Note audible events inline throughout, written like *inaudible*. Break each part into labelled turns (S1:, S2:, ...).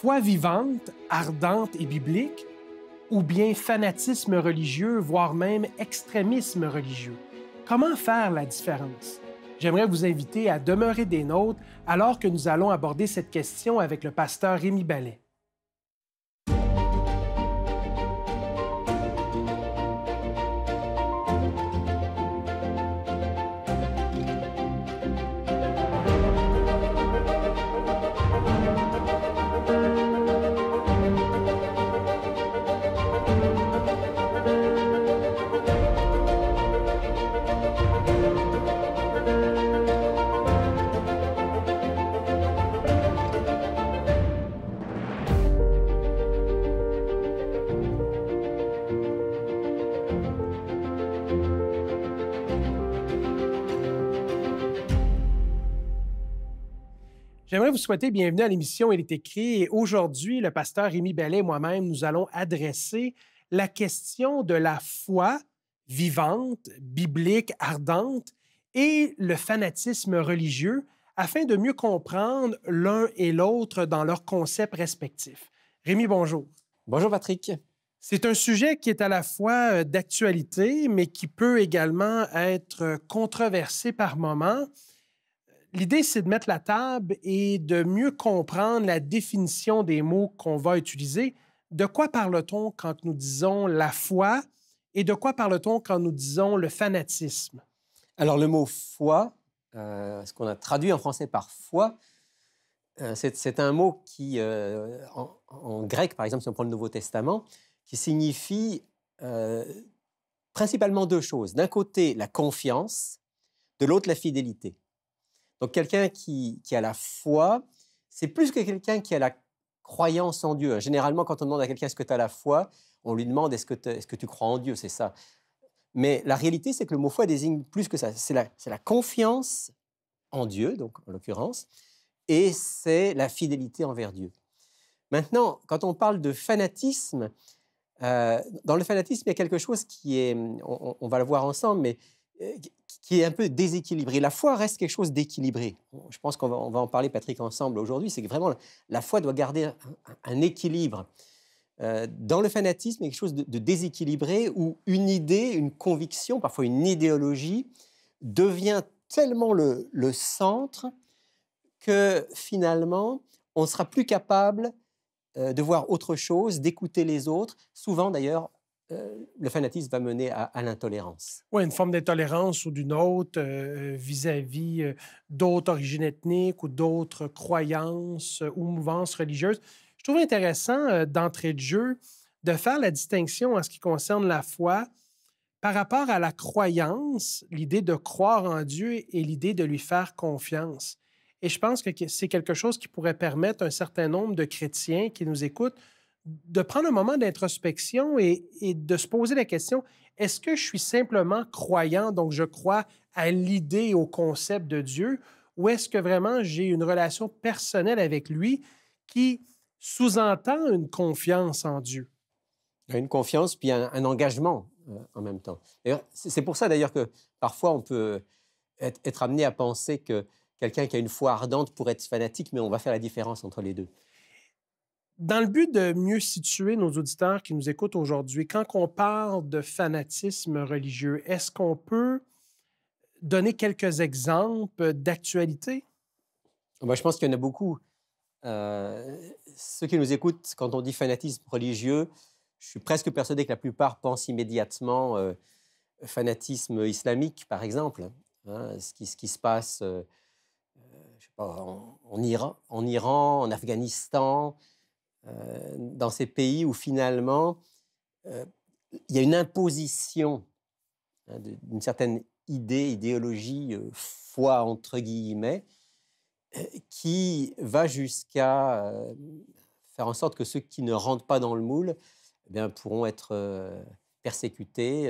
S1: foi vivante, ardente et biblique, ou bien fanatisme religieux, voire même extrémisme religieux. Comment faire la différence? J'aimerais vous inviter à demeurer des nôtres alors que nous allons aborder cette question avec le pasteur Rémi Ballet. J'aimerais vous souhaiter bienvenue à l'émission Il est écrit. Et aujourd'hui, le pasteur Rémi Bellet et moi-même, nous allons adresser la question de la foi vivante, biblique, ardente et le fanatisme religieux afin de mieux comprendre l'un et l'autre dans leurs concepts respectifs. Rémi, bonjour. Bonjour Patrick. C'est un sujet qui est à la fois euh, d'actualité, mais qui peut également être euh, controversé par moments. L'idée, c'est de mettre la table et de mieux comprendre la définition des mots qu'on va utiliser. De quoi parle-t-on quand nous disons la foi et de quoi parle-t-on quand nous disons le fanatisme? Alors le mot foi,
S2: euh, ce qu'on a traduit en français par foi, euh, c'est un mot qui, euh, en, en, grec par exemple, si on prend le Nouveau Testament, qui signifie principalement deux choses. D'un côté, la confiance, de l'autre, la fidélité. Donc quelqu'un qui, a la foi, c'est plus que quelqu'un qui a la croyance en Dieu. Généralement, quand on demande à quelqu'un est-ce que tu as la foi, on lui demande est-ce que, tu crois en Dieu, c'est ça. Mais la réalité, c'est que le mot foi désigne plus que ça. C'est la, confiance en Dieu, donc en l'occurrence, et c'est la fidélité envers Dieu. Maintenant, quand on parle de fanatisme, euh, dans le fanatisme, il y a quelque chose qui est, on va le voir ensemble, mais euh, qui est un peu déséquilibré. La foi reste quelque chose d'équilibré. Je pense qu'on va, en parler, Patrick, ensemble aujourd'hui. C'est que vraiment, la foi doit garder un, équilibre. Euh, dans le fanatisme, il y quelque chose de, déséquilibré où une idée, une conviction, parfois une idéologie, devient tellement le, centre que finalement, on ne sera plus capable euh, de voir autre chose, d'écouter les autres. Souvent, d'ailleurs, euh, le fanatisme va mener à, l'intolérance.
S1: Oui, une forme d'intolérance ou d'une autre euh, euh, vis-à-vis d'autres origines ethniques ou d'autres croyances ou mouvances religieuses. Je trouve intéressant d'entrée de jeu de faire la distinction en ce qui concerne la foi par rapport à la croyance, l'idée de croire en Dieu et l'idée de lui faire confiance. Et je pense que c'est quelque chose qui pourrait permettre un certain nombre de chrétiens qui nous écoutent de prendre un moment d'introspection et, de se poser la question, est-ce que je suis simplement croyant, donc je crois à l'idée, au concept de Dieu, ou est-ce que vraiment j'ai une relation personnelle avec lui qui sous-entend une confiance en Dieu?
S2: Une confiance, puis un, engagement euh, en même temps. C'est pour ça d'ailleurs que parfois on peut être, être amené à penser que quelqu'un qui a une foi ardente pourrait être fanatique, mais on va faire la différence entre les deux
S1: dans le but de mieux situer nos auditeurs qui nous écoutent aujourd'hui, quand on parle de fanatisme religieux, est-ce qu'on peut donner quelques exemples d'actualité? je pense qu'il y en a beaucoup. Euh,
S2: ceux qui nous écoutent, quand on dit fanatisme religieux, je suis presque persuadé que la plupart pensent immédiatement euh, fanatisme islamique, par exemple, hein. ce, qui, se passe euh, en, Iran, en Afghanistan, euh, dans ces pays où finalement euh, il y a une imposition hein, d'une certaine idée, idéologie, euh, foi entre guillemets, qui va jusqu'à faire en sorte que ceux qui ne rentrent pas dans le moule eh bien, pourront être persécutés,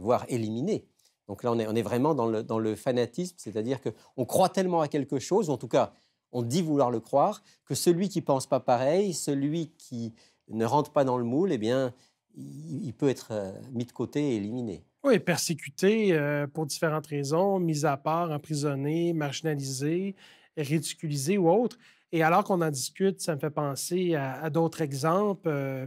S2: voire éliminés. Donc là, on est, on est vraiment dans le, dans le fanatisme, c'est-à-dire qu'on croit tellement à quelque chose, ou en tout cas, on dit vouloir le croire, que celui qui pense pas pareil, celui qui ne rentre pas dans le moule, eh bien, il peut être euh, mis de côté et éliminé.
S1: Oui, persécuté euh, pour différentes raisons, mis à part, emprisonné, marginalisé, ridiculisé ou autre. Et alors qu'on en discute, ça me fait penser à, d'autres exemples. Euh,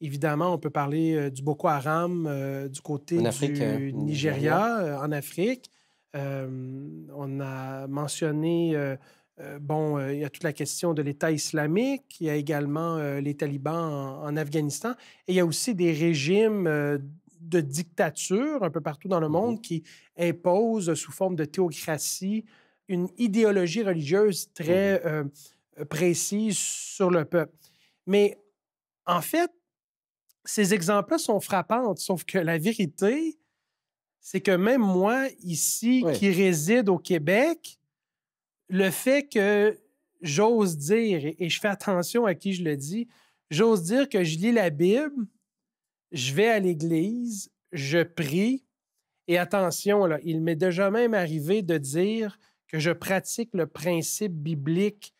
S1: évidemment, on peut parler du Boko Haram du côté du hein, Nigeria, en Afrique. on a mentionné euh, bon, euh, il y a toute la question de l'État islamique, il y a également euh, les talibans en, Afghanistan, et il y a aussi des régimes de dictature un peu partout dans le mmh monde qui imposent sous forme de théocratie une idéologie religieuse mmh très précise sur le peuple. Mais en fait, ces exemples-là sont frappants, sauf que la vérité, c'est que même moi, ici, qui réside au Québec, le fait que j'ose dire, et, je fais attention à qui je le dis, j'ose dire que je lis la Bible, je vais à l'église, je prie, et attention, là, il m'est déjà même arrivé de dire que je pratique le principe biblique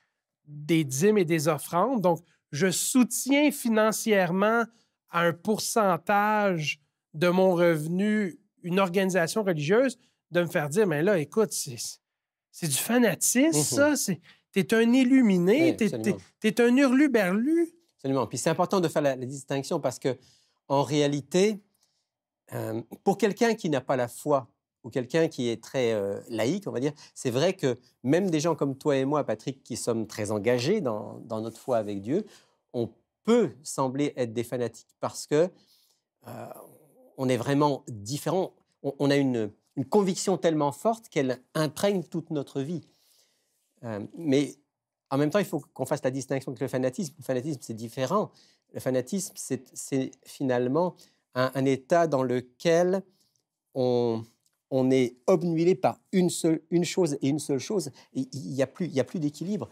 S1: des dîmes et des offrandes. Donc, je soutiens financièrement à un pourcentage de mon revenu une organisation religieuse, de me faire dire, mais là, écoute, c'est c'est du fanatisme, mhm. ça ça. T'es un illuminé, tu' t'es es, un hurluberlu.
S2: Absolument. Puis c'est important de faire la, distinction parce que, en réalité, euh, pour quelqu'un qui n'a pas la foi ou quelqu'un qui est très euh, laïque, on va dire, c'est vrai que même des gens comme toi et moi, Patrick, qui sommes très engagés dans, notre foi avec Dieu, on peut sembler être des fanatiques parce que euh, on est vraiment différent. on a une, une conviction tellement forte qu'elle imprègne toute notre vie. Euh, mais en même temps, il faut qu'on fasse la distinction avec le fanatisme. Le fanatisme, c'est différent. Le fanatisme, c'est finalement un, état dans lequel on, est obnubilé par une, seule, une chose et une seule chose. Il n'y a plus, y a plus d'équilibre.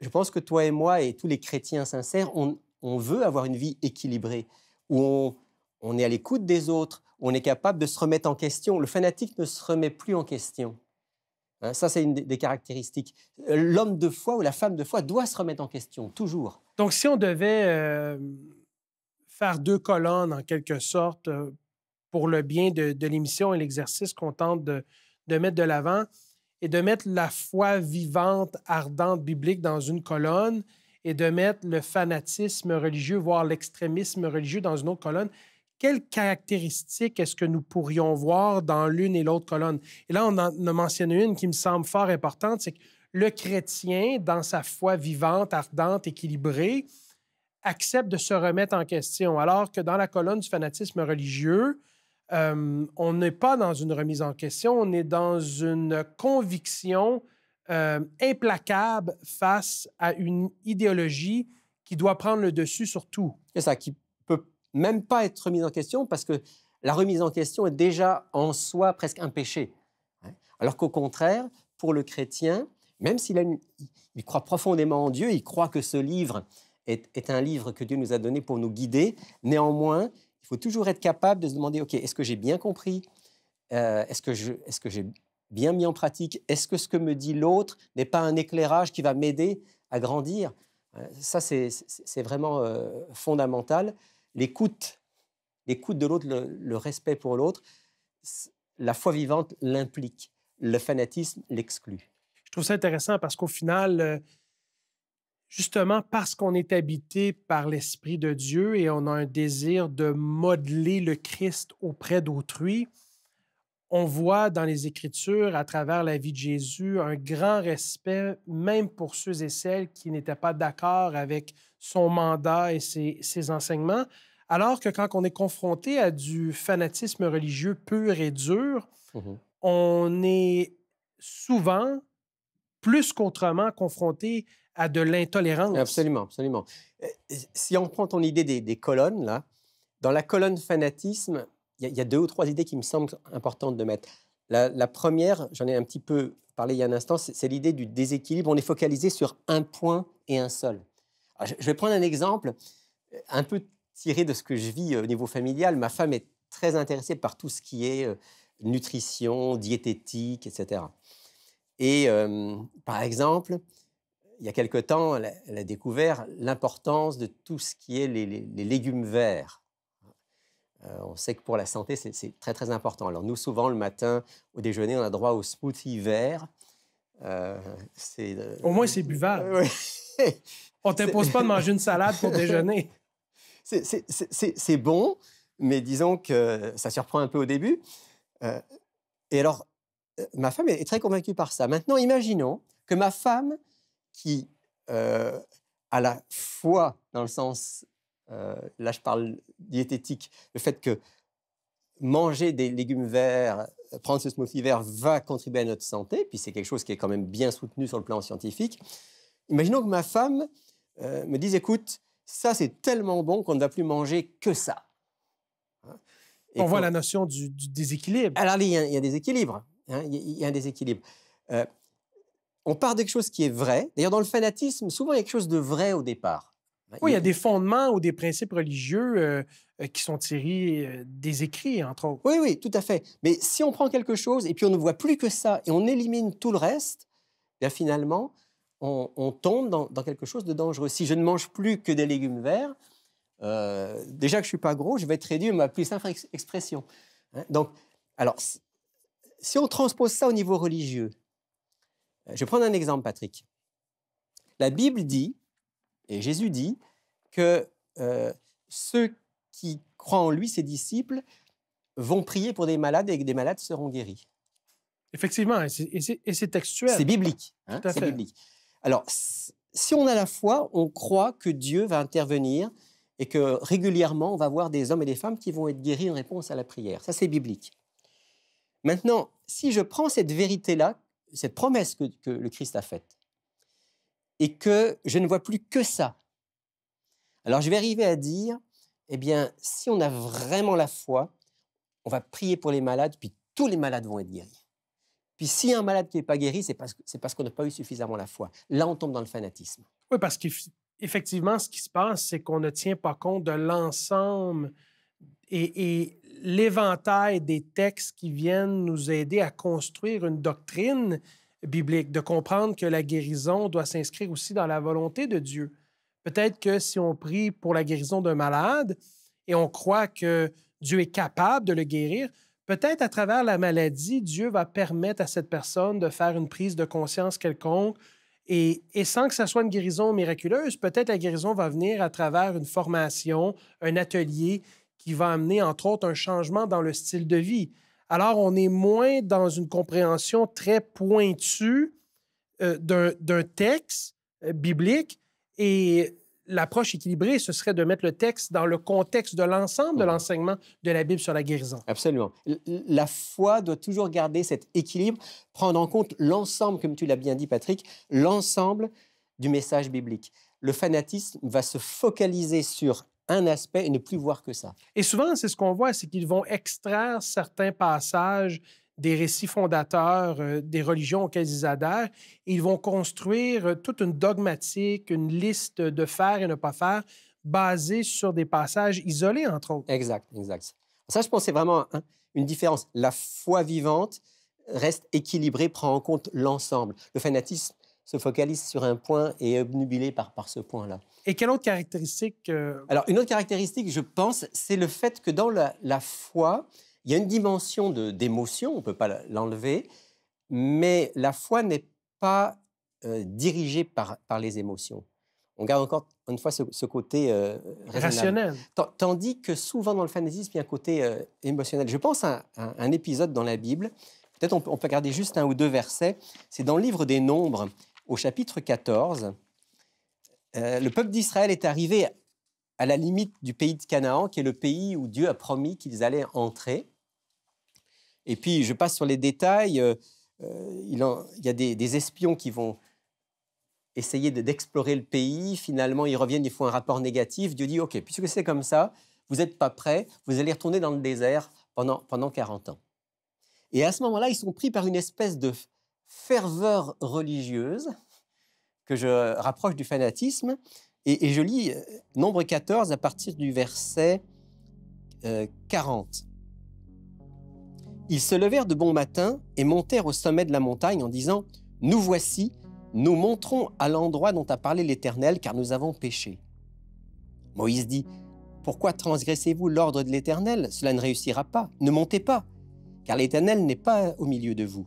S2: Je pense que toi et moi et tous les chrétiens sincères, on, veut avoir une vie équilibrée, où on, on est à l'écoute des autres, on est capable de se remettre en question. Le fanatique ne se remet plus en question. Hein, ça, c'est une des caractéristiques. L'homme de foi ou la femme de foi doit se remettre en question,
S1: toujours. Donc, si on devait euh, faire deux colonnes, en quelque sorte, euh, pour le bien de, l'émission et l'exercice qu'on tente de, de mettre de l'avant, et de mettre la foi vivante, ardente, biblique dans une colonne, et de mettre le fanatisme religieux, voire l'extrémisme religieux dans une autre colonne, quelles caractéristiques est-ce que nous pourrions voir dans l'une et l'autre colonne? Et là, on en a mentionné une qui me semble fort importante, c'est que le chrétien, dans sa foi vivante, ardente, équilibrée, accepte de se remettre en question, alors que dans la colonne du fanatisme religieux, euh, on n'est pas dans une remise en question, on est dans une conviction euh, implacable face à une idéologie qui doit prendre le dessus sur tout. C'est ça, qui peut même pas être remise en question parce que la
S2: remise en question est déjà en soi presque un péché. Hein. Alors qu'au contraire, pour le chrétien, même s'il il croit profondément en Dieu, il croit que ce livre est, un livre que Dieu nous a donné pour nous guider, néanmoins, il faut toujours être capable de se demander, OK, est-ce que j'ai bien compris euh, Est-ce que j'ai bien mis en pratique Est-ce que ce que me dit l'autre n'est pas un éclairage qui va m'aider à grandir euh, Ça, c'est vraiment euh, fondamental l'écoute, l'écoute de l'autre, le, respect pour l'autre, la foi vivante l'implique. Le fanatisme l'exclut.
S1: Je trouve ça intéressant parce qu'au final, euh, justement parce qu'on est habité par l'Esprit de Dieu et on a un désir de modeler le Christ auprès d'autrui, on voit dans les Écritures, à travers la vie de Jésus, un grand respect, même pour ceux et celles qui n'étaient pas d'accord avec son mandat et ses enseignements. Alors que quand on est confronté à du fanatisme religieux pur et dur, mhm. on est souvent plus qu'autrement confronté à de l'intolérance. Absolument, absolument.
S2: Euh, si on prend ton idée des, colonnes, là, dans la colonne fanatisme, il y, a deux ou trois idées qui me semblent importantes de mettre. La, première, j'en ai un petit peu parlé il y a un instant, c'est l'idée du déséquilibre. On est focalisé sur un point et un seul. Ah, je, vais prendre un exemple euh, un peu tiré de ce que je vis euh, au niveau familial, ma femme est très intéressée par tout ce qui est euh, nutrition, diététique, etc. Et euh, par exemple, il y a quelque temps, elle a, découvert l'importance de tout ce qui est les, légumes verts. on sait que pour la santé, c'est très très important. Alors nous, souvent le matin, au déjeuner, on a droit au smoothie vert. au moins, c'est buvable. *laughs* On t'impose pas de manger une
S1: salade pour *laughs* déjeuner.
S2: C'est bon, mais disons que ça surprend un peu au début. Euh, et alors, euh, ma femme est très convaincue par ça. Maintenant, imaginons que ma femme, qui euh, a la foi dans le sens, là je parle diététique, le fait que manger des légumes verts, prendre ce smoothie vert va contribuer à notre santé, puis c'est quelque chose qui est quand même bien soutenu sur le plan scientifique. Imaginons que ma femme me dise, écoute, ça c'est tellement bon qu'on ne va plus manger que ça.
S1: Hein? On voit la
S2: notion du, déséquilibre. Alors, il y, a, des équilibres. Hein. Il, y a, un déséquilibre. Euh, on part d quelque chose qui est vrai. D'ailleurs, dans le fanatisme, souvent, il y a quelque chose de vrai au départ. Hein, oui, il y a des
S1: fondements ou des principes religieux euh, euh, qui sont tirés des écrits, entre autres. Oui, oui, tout à fait. Mais si on prend quelque chose et puis on ne voit plus que ça et on élimine tout le reste,
S2: eh bien finalement, on, tombe dans, quelque chose de dangereux. Si je ne mange plus que des légumes verts, euh, déjà que je ne suis pas gros, je vais être réduit à ma plus simple expression. Hein. Donc, alors, si on transpose ça au niveau religieux, euh, je vais prendre un exemple, Patrick. La Bible dit, et Jésus dit, que euh, ceux qui croient en lui, ses disciples, vont prier pour des malades et que des malades seront guéris. Effectivement, et c'est textuel. C'est biblique. Hein, c'est biblique. Alors, si on a la foi, on croit que Dieu va intervenir et que régulièrement, on va voir des hommes et des femmes qui vont être guéris en réponse à la prière. Ça, c'est biblique. Maintenant, si je prends cette vérité-là, cette promesse que, le Christ a faite, et que je ne vois plus que ça, alors je vais arriver à dire, eh bien, si on a vraiment la foi, on va prier pour les malades, puis tous les malades vont être guéris. Puis s'il un malade qui n'est pas guéri, c'est parce, parce qu'on n'a pas eu suffisamment la foi. Là, on tombe dans le fanatisme.
S1: Oui, parce qu'effectivement, ce qui se passe, c'est qu'on ne tient pas compte de l'ensemble et l'éventail des textes qui viennent nous aider à construire une doctrine biblique, de comprendre que la guérison doit s'inscrire aussi dans la volonté de Dieu. Peut-être que si on prie pour la guérison d'un malade et on croit que Dieu est capable de le guérir, Peut-être à travers la maladie, Dieu va permettre à cette personne de faire une prise de conscience quelconque. Et, sans que ce soit une guérison miraculeuse, peut-être la guérison va venir à travers une formation, un atelier qui va amener, entre autres, un changement dans le style de vie. Alors, on est moins dans une compréhension très pointue euh, d'un texte euh, biblique et l'approche équilibrée, ce serait de mettre le texte dans le contexte de l'ensemble de mhm. l'enseignement de la Bible sur la guérison. Absolument. La foi doit toujours garder cet équilibre, prendre en compte l'ensemble, comme
S2: tu l'as bien dit, Patrick, l'ensemble du message biblique. Le fanatisme va se
S1: focaliser sur un aspect et ne plus voir que ça. Et souvent, c'est ce qu'on voit, c'est qu'ils vont extraire certains passages des récits fondateurs euh, des religions auxquelles ils adhèrent. Ils vont construire euh, toute une dogmatique, une liste de faire et ne pas faire basée sur des passages isolés, entre autres. Exact, exact. Ça, je pense, c'est vraiment
S2: une différence. La foi vivante reste équilibrée, prend en compte l'ensemble. Le fanatisme se focalise sur un point et est obnubilé par, ce point-là.
S1: Et quelle autre caractéristique euh,
S2: Alors, une autre caractéristique, je pense, c'est le fait que dans la foi, il y a une dimension d'émotion, on ne peut pas l'enlever, mais la foi n'est pas euh, dirigée par, par les émotions. On garde encore une fois ce, côté euh, rationnel. Tandis que souvent dans le fanatisme, il y a un côté euh, émotionnel. Je pense à un, épisode dans la Bible, peut-être on, peut garder juste un ou deux versets, c'est dans le livre des Nombres, au chapitre 14. le peuple d'Israël est arrivé à la limite du pays de Canaan, qui est le pays où Dieu a promis qu'ils allaient entrer. Et puis, je passe sur les détails. Euh, euh, il, y a des, espions qui vont essayer d'explorer le pays. Finalement, ils reviennent, ils font un rapport négatif. Dieu dit, OK, puisque c'est comme ça, vous n'êtes pas prêts, vous allez retourner dans le désert pendant, pendant 40 ans. Et à ce moment-là, ils sont pris par une espèce de ferveur religieuse que je rapproche du fanatisme. Et, je lis euh, Nombre 14 à partir du verset 40. Ils se levèrent de bon matin et montèrent au sommet de la montagne en disant Nous voici, nous monterons à l'endroit dont a parlé l'Éternel, car nous avons péché. Moïse dit Pourquoi transgressez-vous l'ordre de l'Éternel Cela ne réussira pas. Ne montez pas, car l'Éternel n'est pas au milieu de vous.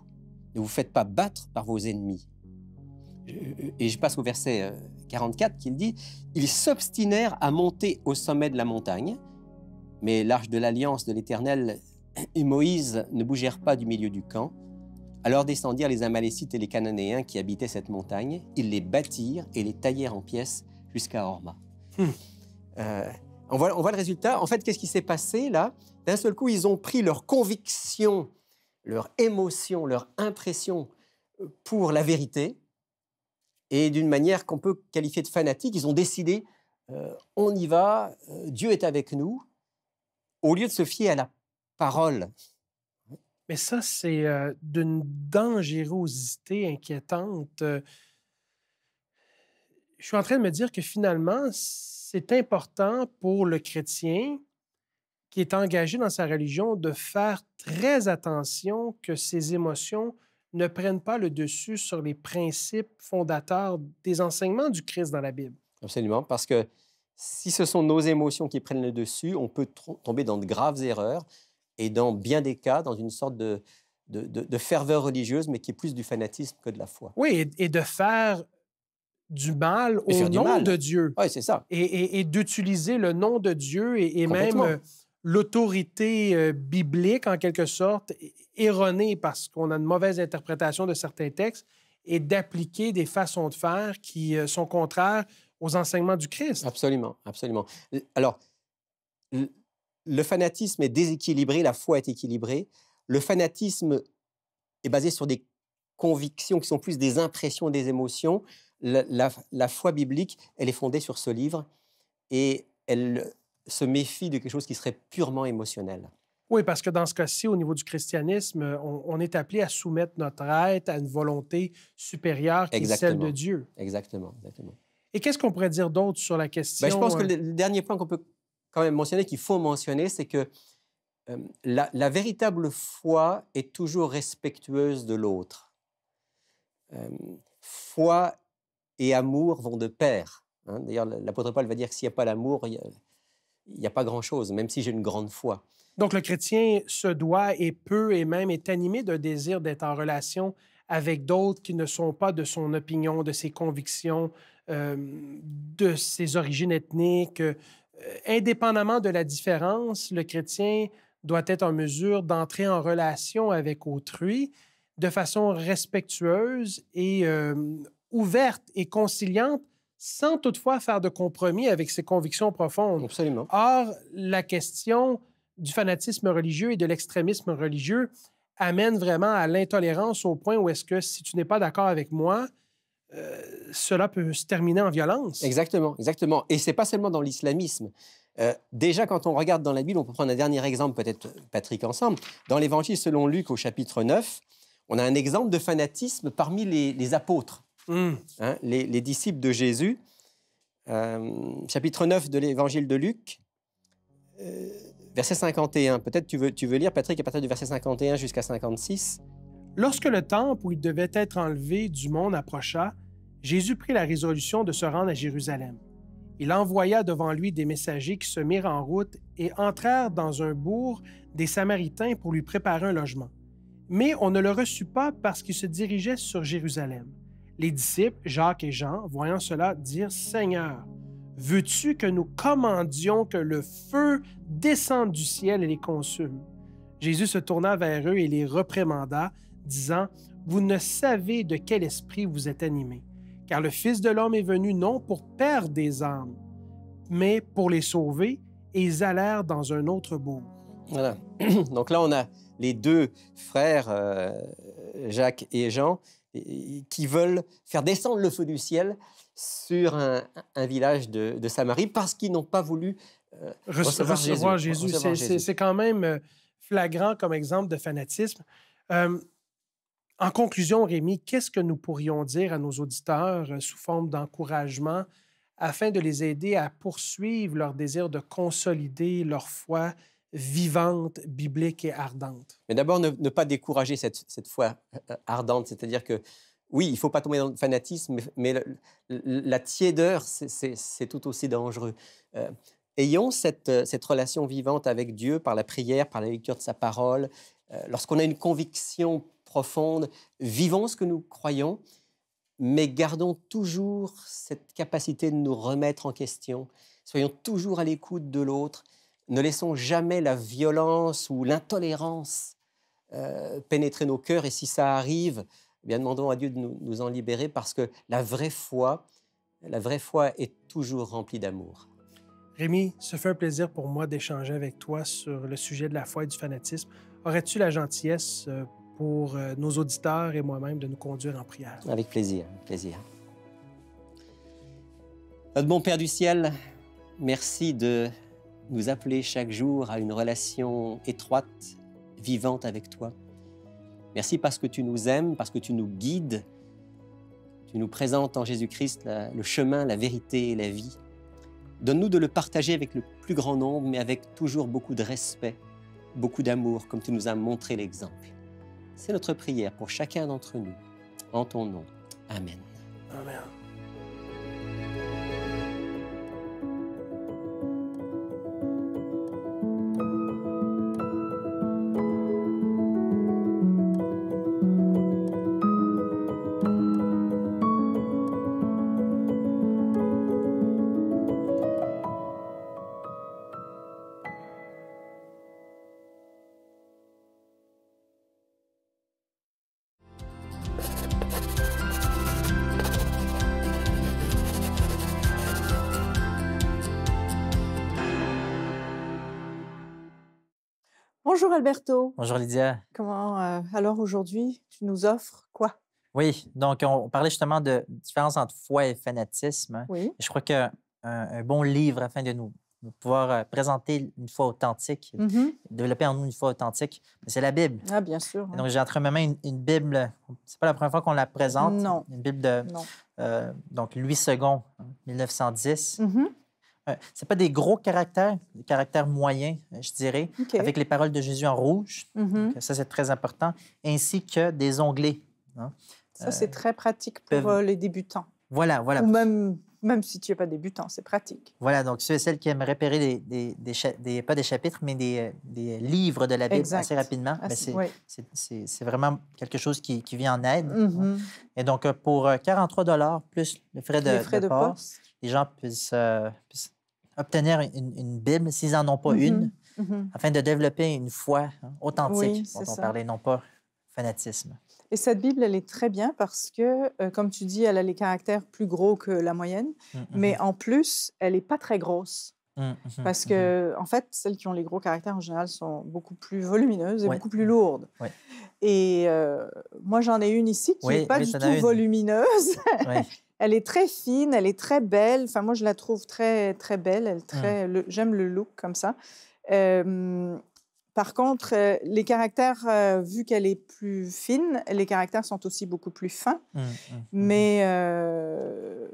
S2: Ne vous faites pas battre par vos ennemis. Et je passe au verset 44 euh, qu'il dit Ils s'obstinèrent à monter au sommet de la montagne, mais l'arche de l'alliance de l'Éternel et Moïse ne bougèrent pas du milieu du camp. Alors descendirent les Amalécites et les Cananéens qui habitaient cette montagne. Ils les bâtirent et les taillèrent en pièces jusqu'à Horma. Hmm. Euh, on, voit, on, le résultat. En fait, qu'est-ce qui s'est passé là D'un seul coup, ils ont pris leur conviction, leur émotion, leur impression euh, pour la vérité. Et d'une manière qu'on peut qualifier de fanatique, ils ont décidé, euh, on y va, Dieu est avec nous, au lieu de se fier à la parole.
S1: Mais ça, c'est euh, d'une dangerosité inquiétante. Euh, je suis en train de me dire que finalement, c'est important pour le chrétien qui est engagé dans sa religion de faire très attention que ses émotions ne prennent pas le dessus sur les principes fondateurs des enseignements du Christ dans la Bible.
S2: Absolument, parce que si ce sont nos émotions qui prennent le dessus, on peut tomber dans de graves erreurs et dans bien des cas, dans une sorte de, de, de, ferveur religieuse, mais qui est plus du fanatisme que de la foi.
S1: Oui, et, de faire du mal au nom de Dieu. Oui, c'est ça. Et, et d'utiliser le nom de Dieu et, même euh, l'autorité euh, biblique, en quelque sorte, erronée parce qu'on a une mauvaise interprétation de certains textes, et d'appliquer des façons de faire qui euh, sont contraires aux enseignements du Christ. Absolument,
S2: absolument. Alors, le fanatisme est déséquilibré, la foi est équilibrée. Le fanatisme est basé sur des convictions qui sont plus des impressions, des émotions. La, foi biblique, elle est fondée sur ce livre et elle se méfie de quelque chose qui serait purement émotionnel.
S1: Oui, parce que dans ce cas-ci, au niveau du christianisme, on, est appelé à soumettre notre être à une volonté supérieure qui est celle de Dieu. Exactement, exactement. Et qu'est-ce qu'on pourrait dire d'autre sur la question? je pense que euh,
S2: le dernier point qu'on peut quand même mentionner, qu'il faut mentionner, c'est que euh, la, véritable foi est toujours respectueuse de l'autre. Euh, foi et amour vont de pair. Hein. D'ailleurs, l'apôtre Paul va dire que s'il n'y a pas l'amour, il n'y a, pas grand-chose, même si j'ai une grande foi.
S1: Donc le chrétien se doit et peut et même est animé d'un désir d'être en relation avec d'autres qui ne sont pas de son opinion, de ses convictions, euh, de ses origines ethniques, euh, indépendamment de la différence, le chrétien doit être en mesure d'entrer en relation avec autrui de façon respectueuse et euh, ouverte et conciliante sans toutefois faire de compromis avec ses convictions profondes. Absolument. Or, la question du fanatisme religieux et de l'extrémisme religieux amène vraiment à l'intolérance au point où est-ce que si tu n'es pas d'accord avec moi, euh, cela peut se terminer en violence.
S2: Exactement, exactement. Et c'est pas seulement dans l'islamisme. Euh, déjà, quand on regarde dans la Bible, on peut prendre un dernier exemple, peut-être euh, Patrick, ensemble. Dans l'Évangile selon Luc au chapitre 9, on a un exemple de fanatisme parmi les, apôtres, hmm. hein, les, disciples de Jésus. chapitre 9 de l'Évangile de Luc, verset 51. Peut-être tu veux, tu veux lire, Patrick,
S1: à partir du verset 51 jusqu'à 56. Lorsque le temple où il devait être enlevé du monde approcha, Jésus prit la résolution de se rendre à Jérusalem. Il envoya devant lui des messagers qui se mirent en route et entrèrent dans un bourg des Samaritains pour lui préparer un logement. Mais on ne le reçut pas parce qu'il se dirigeait sur Jérusalem. Les disciples, Jacques et Jean, voyant cela, dirent, Seigneur, veux-tu que nous commandions que le feu descende du ciel et les consume? Jésus se tourna vers eux et les reprimanda disant, Vous ne savez de quel esprit vous êtes animés, car le Fils de l'homme est venu non pour perdre des âmes, mais pour les sauver, et ils allèrent dans un autre bourg.
S2: Voilà. *clears throat* Donc là, on a les deux frères, euh, Jacques et Jean, qui veulent faire descendre le feu du ciel sur un, village de, Samarie parce
S1: qu'ils n'ont pas voulu euh, recevoir, Jésus. C'est quand même euh, flagrant comme exemple de fanatisme. En conclusion, Rémi, qu'est-ce que nous pourrions dire à nos auditeurs euh, sous forme d'encouragement afin de les aider à poursuivre leur désir de consolider leur foi vivante, biblique et ardente?
S2: Mais d'abord, ne, pas décourager cette, foi euh, euh, ardente, c'est-à-dire que oui, il ne faut pas tomber dans le fanatisme, mais la tiédeur, c'est tout aussi dangereux. ayons cette, relation vivante avec Dieu par la prière, par la lecture de sa parole. Lorsqu'on a une conviction profonde, vivons ce que nous croyons, mais gardons toujours cette capacité de nous remettre en question. Soyons toujours à l'écoute de l'autre. Ne laissons jamais la violence ou l'intolérance euh, pénétrer nos cœurs. Et si ça arrive, eh bien demandons à Dieu de nous, en libérer parce que la vraie foi, la vraie foi est toujours remplie d'amour.
S1: Rémi, ce fait un plaisir pour moi d'échanger avec toi sur le sujet de la foi et du fanatisme. Aurais-tu la gentillesse euh, pour euh, nos auditeurs et moi-même de nous conduire en prière. Avec
S2: plaisir, avec plaisir. Notre bon Père du ciel, merci de nous appeler chaque jour à une relation étroite, vivante avec toi. Merci parce que tu nous aimes, parce que tu nous guides. Tu nous présentes en Jésus-Christ le chemin, la vérité et la vie. Donne-nous de le partager avec le plus grand nombre, mais avec toujours beaucoup de respect, beaucoup d'amour, comme tu nous as montré l'exemple. C'est notre prière pour chacun d'entre nous. En ton nom. Amen.
S3: Bonjour Alberto.
S4: Bonjour Lydia.
S3: Comment euh, alors aujourd'hui tu nous offres quoi
S4: Oui, donc on, parlait justement de différence entre foi et fanatisme. Oui. Je crois qu'un un bon livre afin de nous pouvoir euh, présenter une foi authentique, mm-hmm. développer en nous une foi authentique, ben, c'est la Bible.
S3: Ah, bien sûr. Donc,
S4: j'ai entre mes mains une, une Bible, c'est pas la première fois qu'on la présente. Non. Une Bible de. Euh, donc, Louis II, hein, 1910. Ce euh, c'est pas des gros caractères, des caractères moyens, euh, je dirais, avec les paroles de Jésus en rouge. Mhm. ça, c'est très important. Ainsi que des onglets. Hein. Ça, c'est euh, très pratique pour
S3: les débutants.
S4: Voilà, voilà. même, même si tu n'es pas débutant, c'est pratique. Voilà, donc c'est celle qui aiment repérer des, pas des chapitres, mais des, livres de la Bible assez rapidement, ah, ben c'est vraiment quelque chose qui, vient en aide. Hein. Mhm. Et donc, pour 43 plus les frais de, frais de, les gens puissent, euh, obtenir une, Bible s'ils n'en ont pas mm-hmm. une, mm-hmm. afin de développer une foi authentique dont on parlait, non pas fanatisme.
S3: Et cette Bible, elle est très bien parce que, euh, comme tu dis, elle a les caractères plus gros que la moyenne, mm-hmm. mais en plus, elle n'est pas très grosse. Parce que, en fait, celles qui ont les gros caractères, en général, sont beaucoup plus volumineuses et beaucoup plus lourdes. Et euh, moi, j'en ai une ici qui n'est pas du tout volumineuse. *laughs* Elle est très fine, elle est très belle. Enfin, moi, je la trouve très, très belle. Mmh. j'aime le look comme ça. par contre, euh, les caractères, euh, vu qu'elle est plus fine, les caractères sont aussi beaucoup plus fins. Mmh, mmh, euh,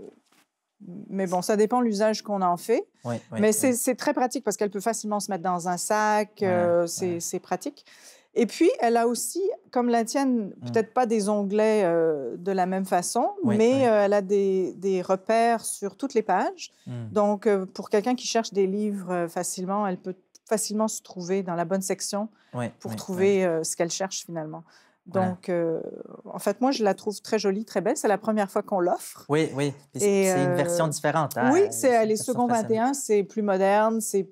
S3: mais, bon, ça dépend l'usage qu'on en fait. mais c'est très pratique parce qu'elle peut facilement se mettre dans un sac. c'est pratique. Et puis, elle a aussi, comme la tienne, mm. peut-être pas des onglets euh, de la même façon, mais euh, elle a des, repères sur toutes les pages. Mm. Donc, euh, pour quelqu'un qui cherche des livres facilement, elle peut facilement se trouver dans la bonne section pour trouver ce qu'elle cherche finalement. Donc, en fait, moi, je la trouve très jolie, très belle. C'est la première fois qu'on l'offre.
S4: Oui, oui. C'est une version différente. Hein. oui, c'est
S3: les second 21, c'est plus moderne, c'est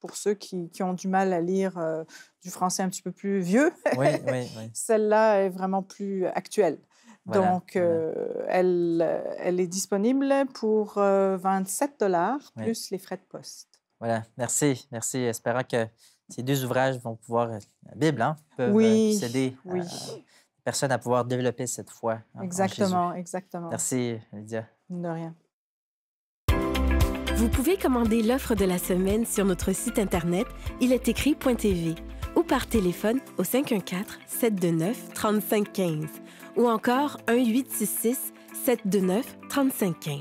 S3: pour ceux qui, ont du mal à lire du français un petit peu plus vieux. Oui, *laughs* Celle-là est vraiment plus actuelle. Donc, euh, elle, est disponible pour 27 euh, dollars plus les frais de poste.
S4: Voilà, merci, merci. Espérant que ces deux ouvrages vont pouvoir, euh, la Bible, hein, peuvent aider oui. personne à, pouvoir développer cette foi.
S3: Hein, exactement, exactement. Merci, Lydia. De rien. Vous pouvez commander l'offre de la semaine sur notre site internet il est TV par téléphone au 514-729-3515 ou encore 1-866-729-3515.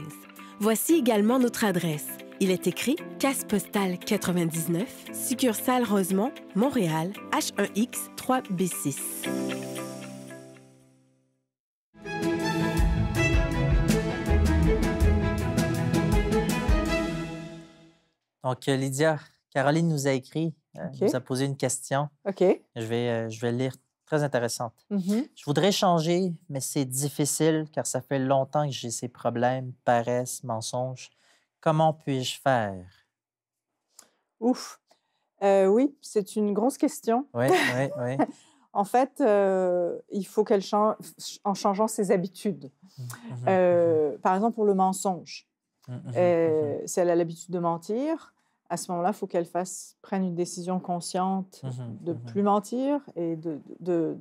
S3: Voici également notre adresse. Il est écrit Casse postale 99, succursale Rosemont, Montréal, H1X3B6.
S4: Donc, Lydia, Caroline nous a écrit euh, okay. nous a posé une question. Je vais, euh, je vais lire. Très intéressante. Mm-hmm. Je voudrais changer, mais c'est difficile car ça fait longtemps que j'ai ces problèmes, paresse, mensonges. Comment puis-je faire?
S3: Ouf. Euh, oui, c'est une grosse question. Oui, *laughs* oui, oui. en fait, il faut qu'elle change en changeant ses habitudes. Mm-hmm. par exemple, pour le mensonge. Mm-hmm. si elle a l'habitude de mentir, à ce moment-là, il faut qu'elle fasse, prenne une décision consciente mmh de ne mmh plus mentir et de,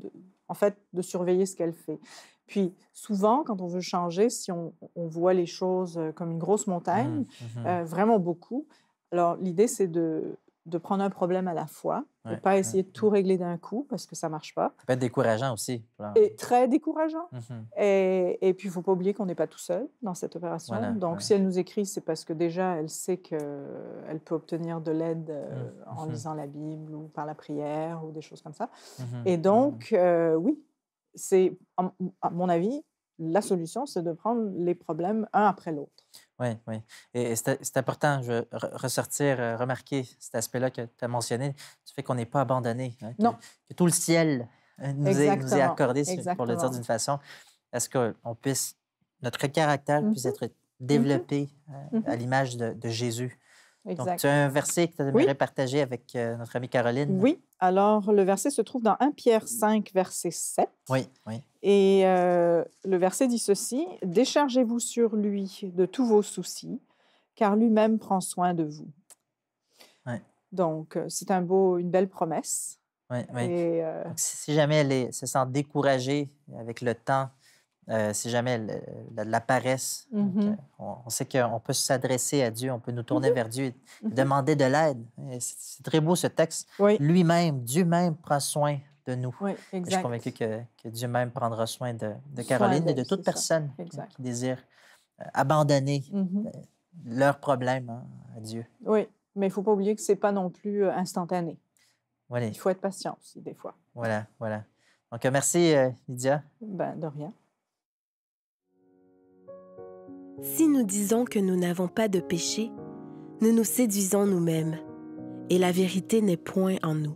S3: en fait, de surveiller ce qu'elle fait. Puis souvent, quand on veut changer, si on, voit les choses euh, comme une grosse montagne, mmh, euh, vraiment beaucoup, alors l'idée, c'est de de prendre un problème à la fois, de pas essayer de tout régler d'un coup parce que ça marche pas. Ça
S4: peut être décourageant aussi. Et
S3: très décourageant. Mhm. et, puis, il faut pas oublier qu'on n'est pas tout seul dans cette opération. Donc, si elle nous écrit, c'est parce que déjà, elle sait qu'elle euh, peut obtenir de l'aide euh, mhm. en mhm. lisant la Bible ou par la prière ou des choses comme ça. Et donc, euh, oui, c'est, à mon avis, la solution, c'est de prendre les problèmes un après l'autre.
S4: Oui, oui. Et, c'est important Je ressortir, euh, remarquer cet aspect-là que tu as mentionné, du fait qu'on n'est pas abandonné. Hein, non. Que tout le ciel euh, nous est, accordé, pour le dire d'une façon, est ce que puisse, notre caractère mhm. puisse être développé mhm. euh, à mhm. l'image de, Jésus donc, tu as un verset que tu aimerais partager avec euh, notre amie Caroline. Oui.
S3: Alors, le verset se trouve dans 1 Pierre 5, verset 7. Oui, oui. Et euh, le verset dit ceci, Déchargez-vous sur lui de tous vos soucis, car lui-même prend soin de vous. Oui. Donc, euh, c'est un beau, une belle promesse. Oui, oui.
S4: si jamais elle se sent découragée avec le temps, euh, si jamais la, paresse. Mm-hmm. Euh, on, sait qu'on peut s'adresser à Dieu, on peut nous tourner mm-hmm. vers Dieu, et mm-hmm. demander de l'aide. C'est très beau ce texte. Lui-même, Dieu même prend soin de nous. Je suis convaincu que, Dieu même prendra soin de, Caroline et de toute personne qui désire euh, abandonner leurs problèmes hein, à Dieu.
S3: Oui, mais il ne faut pas oublier que ce n'est pas non plus instantané. Voilà. Il faut être patient aussi, des fois.
S4: Voilà, voilà. Donc, merci, Lydia.
S3: Ben, de rien. Si nous disons que nous n'avons pas de péché, nous nous séduisons nous-mêmes, et la vérité n'est point en nous.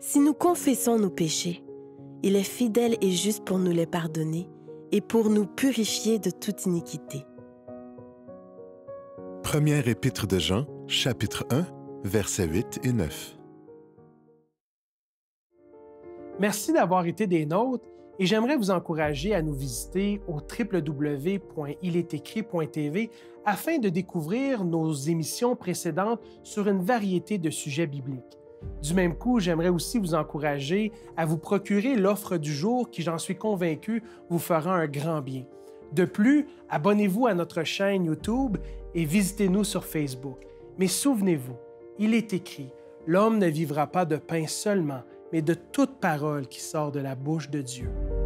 S3: Si nous confessons nos péchés, il est fidèle et juste pour nous les pardonner et pour nous purifier de toute iniquité.
S1: Première
S2: épître de Jean, chapitre 1, versets 8 et 9.
S1: Merci d'avoir été des nôtres et j'aimerais vous encourager à nous visiter au www.ilestécrit.tv afin de découvrir nos émissions précédentes sur une variété de sujets bibliques. Du même coup, j'aimerais aussi vous encourager à vous procurer l'offre du jour qui, j'en suis convaincu, vous fera un grand bien. De plus, abonnez-vous à notre chaîne YouTube et visitez-nous sur Facebook. Mais souvenez-vous, il est écrit, l'homme ne vivra pas de pain seulement, mais de toute parole qui sort de la bouche de Dieu.